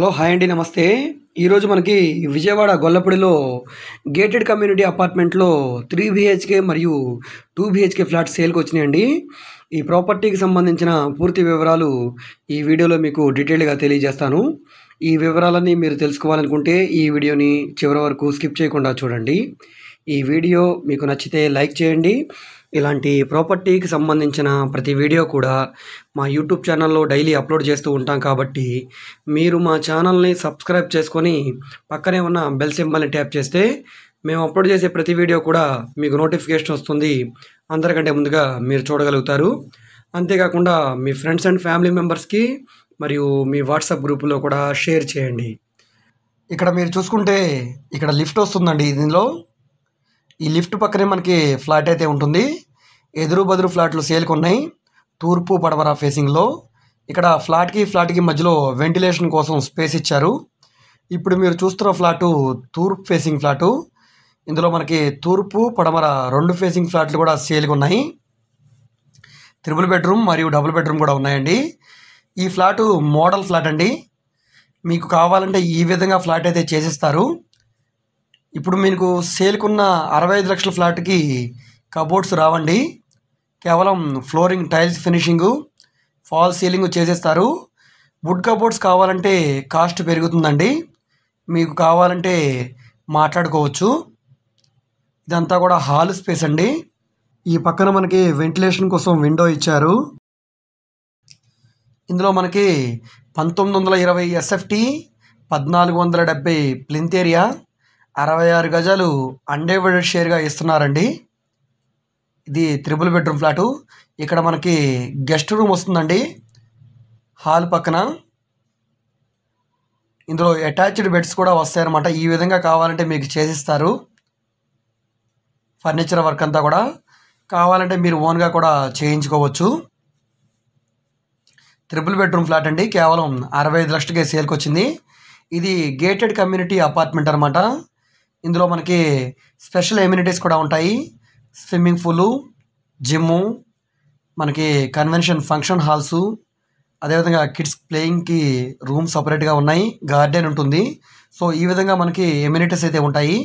hello hi అండి నమస్తే ఈరోజు మనకి విజయవాడ గొల్లపూడిలో గేటెడ్ కమ్యూనిటీ అపార్ట్మెంట్లో త్రీ బిహెచ్కే మరియు టూ బిహెచ్కే ఫ్లాట్ సేల్కి వచ్చినాయండి ఈ ప్రాపర్టీకి సంబంధించిన పూర్తి వివరాలు ఈ వీడియోలో మీకు డీటెయిల్గా తెలియజేస్తాను ఈ వివరాలన్నీ మీరు తెలుసుకోవాలనుకుంటే ఈ వీడియోని చివరి వరకు స్కిప్ చేయకుండా చూడండి ఈ వీడియో మీకు నచ్చితే లైక్ చేయండి ఇలాంటి ప్రాపర్టీకి సంబంధించిన ప్రతి వీడియో కూడా మా యూట్యూబ్ ఛానల్లో డైలీ అప్లోడ్ చేస్తూ ఉంటాం కాబట్టి మీరు మా ఛానల్ని సబ్స్క్రైబ్ చేసుకొని పక్కనే ఉన్న బెల్ సింబల్ని ట్యాప్ చేస్తే మేము అప్లోడ్ చేసే ప్రతి వీడియో కూడా మీకు నోటిఫికేషన్ వస్తుంది అందరికంటే ముందుగా మీరు చూడగలుగుతారు అంతేకాకుండా మీ ఫ్రెండ్స్ అండ్ ఫ్యామిలీ మెంబర్స్కి మరియు మీ వాట్సాప్ గ్రూపులో కూడా షేర్ చేయండి ఇక్కడ మీరు చూసుకుంటే ఇక్కడ లిఫ్ట్ వస్తుందండి దీనిలో ఈ లిఫ్ట్ పక్కనే మనకి ఫ్లాట్ అయితే ఉంటుంది ఎదురు బదురు ఫ్లాట్లు సేల్కి ఉన్నాయి తూర్పు పడమర ఫేసింగ్లో ఇక్కడ ఫ్లాట్కి ఫ్లాట్కి మధ్యలో వెంటిలేషన్ కోసం స్పేస్ ఇచ్చారు ఇప్పుడు మీరు చూస్తున్న ఫ్లాటు తూర్పు ఫేసింగ్ ఫ్లాటు ఇందులో మనకి తూర్పు పడమర రెండు ఫేసింగ్ ఫ్లాట్లు కూడా సేల్కి ఉన్నాయి త్రిబుల్ బెడ్రూమ్ మరియు డబుల్ బెడ్రూమ్ కూడా ఉన్నాయండి ఈ ఫ్లాటు మోడల్ ఫ్లాట్ అండి మీకు కావాలంటే ఈ విధంగా ఫ్లాట్ అయితే చేసిస్తారు ఇప్పుడు మీకు సేల్కున్న అరవై ఐదు లక్షల ఫ్లాట్కి కబోర్డ్స్ రావండి కేవలం flooring tiles finishing fall ceiling చేసేస్తారు వుడ్ కబోర్డ్స్ కావాలంటే కాస్ట్ పెరుగుతుందండి మీకు కావాలంటే మాట్లాడుకోవచ్చు ఇదంతా కూడా హాల్ స్పేస్ అండి ఈ పక్కన మనకి వెంటిలేషన్ కోసం విండో ఇచ్చారు ఇందులో మనకి పంతొమ్మిది వందల ఇరవై ఎస్ఎఫ్టీ పద్నాలుగు వందల డెబ్బై ప్లింతేరియా ఏరియా అరవై ఆరు గజాలు అన్డివైడెడ్ షేర్గా ఇస్తున్నారండి ఇది త్రిబుల్ బెడ్రూమ్ ఫ్లాటు ఇక్కడ మనకి గెస్ట్ రూమ్ వస్తుందండి హాల్ పక్కన ఇందులో అటాచ్డ్ బెడ్స్ కూడా వస్తాయన్నమాట ఈ విధంగా కావాలంటే మీకు చేసిస్తారు ఫర్నిచర్ వర్క్ అంతా కూడా కావాలంటే మీరు ఓన్గా కూడా చేయించుకోవచ్చు త్రిపుల్ బెడ్రూమ్ ఫ్లాట్ అండి కేవలం అరవై ఐదు లక్షలకే సేల్కి వచ్చింది ఇది గేటెడ్ కమ్యూనిటీ అపార్ట్మెంట్ అనమాట ఇందులో మనకి స్పెషల్ ఎమ్యూనిటీస్ కూడా ఉంటాయి స్విమ్మింగ్ పూలు జిమ్ము మనకి కన్వెన్షన్ ఫంక్షన్ హాల్సు అదేవిధంగా కిడ్స్ ప్లేయింగ్కి రూమ్ సపరేట్గా ఉన్నాయి గార్డెన్ ఉంటుంది సో ఈ విధంగా మనకి ఎమ్యూనిటీస్ అయితే ఉంటాయి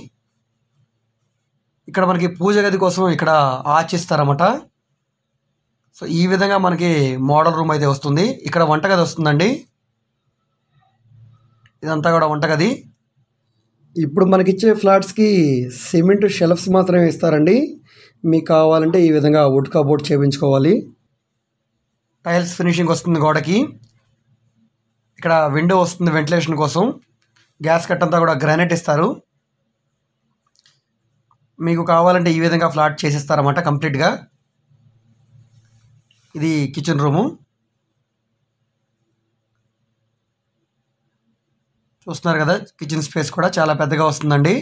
ఇక్కడ మనకి పూజ గది కోసం ఇక్కడ ఆచిస్తారన్నమాట సో ఈ విధంగా మనకి మోడల్ రూమ్ అయితే వస్తుంది ఇక్కడ వంటగది వస్తుందండి ఇదంతా కూడా వంటగది ఇప్పుడు మనకిచ్చే ఫ్లాట్స్కి సిమెంట్ షెల్ఫ్స్ మాత్రమే ఇస్తారండి మీకు కావాలంటే ఈ విధంగా వుడ్ కబోర్డ్ చేయించుకోవాలి టైల్స్ ఫినిషింగ్ వస్తుంది గోడకి ఇక్కడ విండో వస్తుంది వెంటిలేషన్ కోసం గ్యాస్ కట్ అంతా కూడా గ్రానైట్ ఇస్తారు మీకు కావాలంటే ఈ విధంగా ఫ్లాట్ చేసిస్తారన్నమాట కంప్లీట్గా ఇది కిచెన్ రూము చూస్తున్నారు కదా కిచెన్ స్పేస్ కూడా చాలా పెద్దగా వస్తుందండి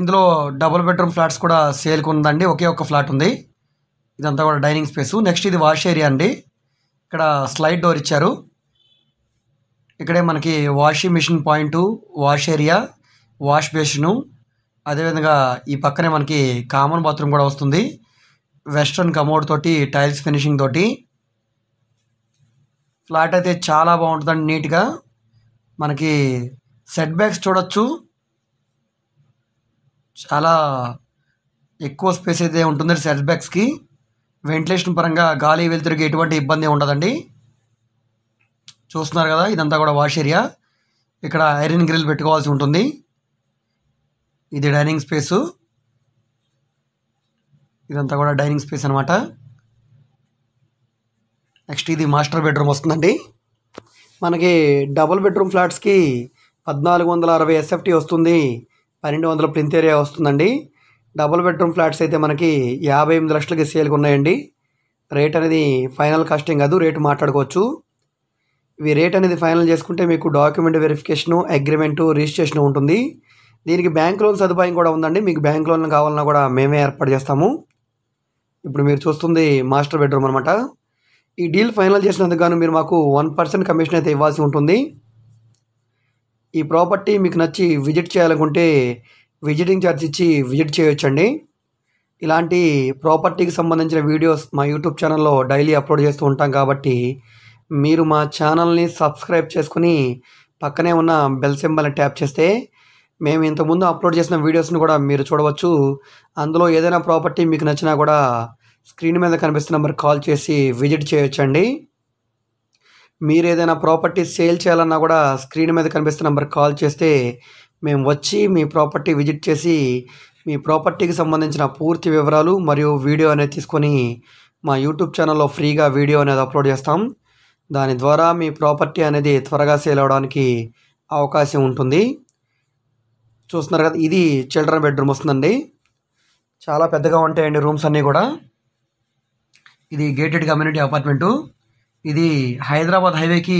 ఇందులో డబుల్ బెడ్రూమ్ ఫ్లాట్స్ కూడా సేల్కి ఉందండి ఒకే ఒక్క ఫ్లాట్ ఉంది ఇదంతా కూడా డైనింగ్ స్పేసు నెక్స్ట్ ఇది వాష్ ఏరియా అండి ఇక్కడ స్లైడ్ డోర్ ఇచ్చారు ఇక్కడే మనకి washing machine point wash area wash basin అదేవిధంగా ఈ పక్కనే మనకి కామన్ బాత్రూమ్ కూడా వస్తుంది వెస్ట్రన్ కమోడ్ తోటి టైల్స్ ఫినిషింగ్ తోటి ఫ్లాట్ అయితే చాలా బాగుంటుందండి నీట్గా మనకి సెట్ బ్యాక్స్ చూడొచ్చు చాలా ఎక్కువ స్పేస్ అయితే ఉంటుంది సెట్ బ్యాగ్స్కి వెంటిలేషన్ పరంగా గాలి వెళ్తురికి ఎటువంటి ఇబ్బంది ఉండదండి చూస్తున్నారు కదా ఇదంతా కూడా వాష్ ఏరియా ఇక్కడ ఐరన్ గ్రిల్ పెట్టుకోవాల్సి ఉంటుంది ఇది డైనింగ్ స్పేసు ఇదంతా కూడా డైనింగ్ స్పేస్ అనమాట నెక్స్ట్ ఇది మాస్టర్ బెడ్రూమ్ వస్తుందండి మనకి డబుల్ బెడ్రూమ్ ఫ్లాట్స్కి పద్నాలుగు వందల అరవై ఎస్ఎఫ్టీ వస్తుంది పన్నెండు వందల ప్రింత్ ఏరియా వస్తుందండి డబుల్ బెడ్రూమ్ ఫ్లాట్స్ అయితే మనకి యాభై ఎనిమిది లక్షలకి సేల్కి ఉన్నాయండి రేట్ అనేది ఫైనల్ కాస్టింగ్ కాదు రేటు మాట్లాడుకోవచ్చు ఇవి రేట్ అనేది ఫైనల్ చేసుకుంటే మీకు డాక్యుమెంట్ వెరిఫికేషను అగ్రిమెంటు రిజిస్ట్రేషన్ ఉంటుంది దీనికి బ్యాంక్ లోన్ సదుపాయం కూడా ఉందండి మీకు బ్యాంక్ లోన్ కావాలన్నా కూడా మేమే ఏర్పాటు చేస్తాము ఇప్పుడు మీరు చూస్తుంది మాస్టర్ బెడ్రూమ్ అనమాట ఈ డీల్ ఫైనల్ చేసినందుకు మీరు మాకు వన్ పర్సెంట్ కమిషన్ అయితే ఇవ్వాల్సి ఉంటుంది ఈ ప్రాపర్టీ మీకు నచ్చి విజిట్ చేయాలనుకుంటే విజిటింగ్ ఛార్జ్ ఇచ్చి విజిట్ చేయొచ్చండి ఇలాంటి ప్రాపర్టీకి సంబంధించిన వీడియోస్ మా యూట్యూబ్ ఛానల్లో డైలీ అప్లోడ్ చేస్తూ ఉంటాం కాబట్టి మీరు మా ఛానల్ని సబ్స్క్రైబ్ చేసుకుని పక్కనే ఉన్న బెల్ సింబల్ని ట్యాప్ చేస్తే మేము ఇంతకుముందు అప్లోడ్ చేసిన వీడియోస్ని కూడా మీరు చూడవచ్చు అందులో ఏదైనా ప్రాపర్టీ మీకు నచ్చినా కూడా స్క్రీన్ మీద కనిపిస్తున్న నెంబర్ కాల్ చేసి విజిట్ చేయొచ్చండి మీరు ఏదైనా ప్రాపర్టీ సేల్ చేయాలన్నా కూడా స్క్రీన్ మీద కనిపిస్తున్న నెంబర్ కాల్ చేస్తే మేము వచ్చి మీ ప్రాపర్టీ విజిట్ చేసి మీ ప్రాపర్టీకి సంబంధించిన పూర్తి వివరాలు మరియు వీడియో అనేది తీసుకొని మా యూట్యూబ్ ఛానల్లో ఫ్రీగా వీడియో అనేది అప్లోడ్ చేస్తాం దాని ద్వారా మీ ప్రాపర్టీ అనేది త్వరగా సేల్ అవడానికి అవకాశం ఉంటుంది చూస్తున్నారు కదా ఇది చిల్డ్రన్ బెడ్రూమ్ వస్తుందండి చాలా పెద్దగా ఉంటాయండి రూమ్స్ అన్నీ కూడా ఇది గేటెడ్ కమ్యూనిటీ అపార్ట్మెంటు ఇది హైదరాబాద్ హైవేకి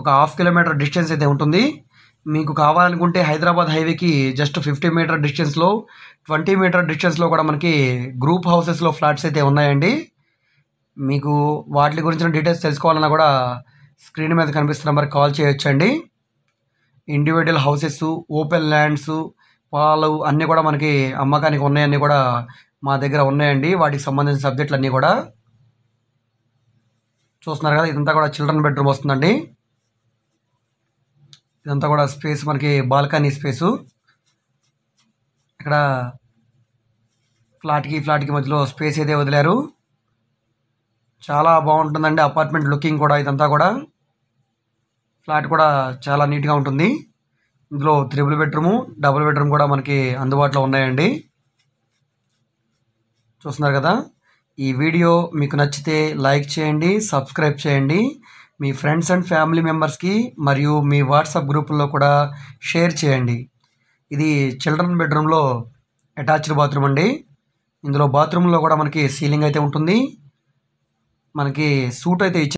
ఒక హాఫ్ కిలోమీటర్ డిస్టెన్స్ అయితే ఉంటుంది మీకు కావాలనుకుంటే హైదరాబాద్ హైవేకి జస్ట్ ఫిఫ్టీ మీటర్ డిస్టెన్స్లో ట్వంటీ మీటర్ డిస్టెన్స్లో కూడా మనకి గ్రూప్ హౌసెస్లో ఫ్లాట్స్ అయితే ఉన్నాయండి మీకు వాటి గురించిన డీటెయిల్స్ తెలుసుకోవాలన్నా కూడా స్క్రీన్ మీద కనిపిస్తున్న నెంబర్కి కాల్ అండి ఇండివిజువల్ హౌసెస్ ఓపెన్ ల్యాండ్స్ పాలు అన్నీ కూడా మనకి అమ్మకానికి ఉన్నాయన్నీ కూడా మా దగ్గర ఉన్నాయండి వాటికి సంబంధించిన సబ్జెక్టులు అన్నీ కూడా చూస్తున్నారు కదా ఇదంతా కూడా చిల్డ్రన్ బెడ్రూమ్ వస్తుందండి ఇదంతా కూడా స్పేస్ మనకి బాల్కనీ స్పేసు ఇక్కడ ఫ్లాట్కి ఫ్లాట్కి మధ్యలో స్పేస్ అయితే వదిలారు చాలా బాగుంటుందండి అపార్ట్మెంట్ లుకింగ్ కూడా ఇదంతా కూడా ఫ్లాట్ కూడా చాలా నీట్గా ఉంటుంది ఇందులో త్రిబుల్ బెడ్రూము డబుల్ బెడ్రూమ్ కూడా మనకి అందుబాటులో ఉన్నాయండి చూస్తున్నారు కదా ఈ వీడియో మీకు నచ్చితే లైక్ చేయండి సబ్స్క్రైబ్ చేయండి మీ ఫ్రెండ్స్ అండ్ ఫ్యామిలీ మెంబర్స్కి మరియు మీ వాట్సాప్ గ్రూపుల్లో కూడా షేర్ చేయండి ఇది చిల్డ్రన్ బెడ్రూమ్లో అటాచ్డ్ బాత్రూమ్ అండి ఇందులో బాత్రూంలో కూడా మనకి సీలింగ్ అయితే ఉంటుంది మనకి సూట్ అయితే ఇచ్చి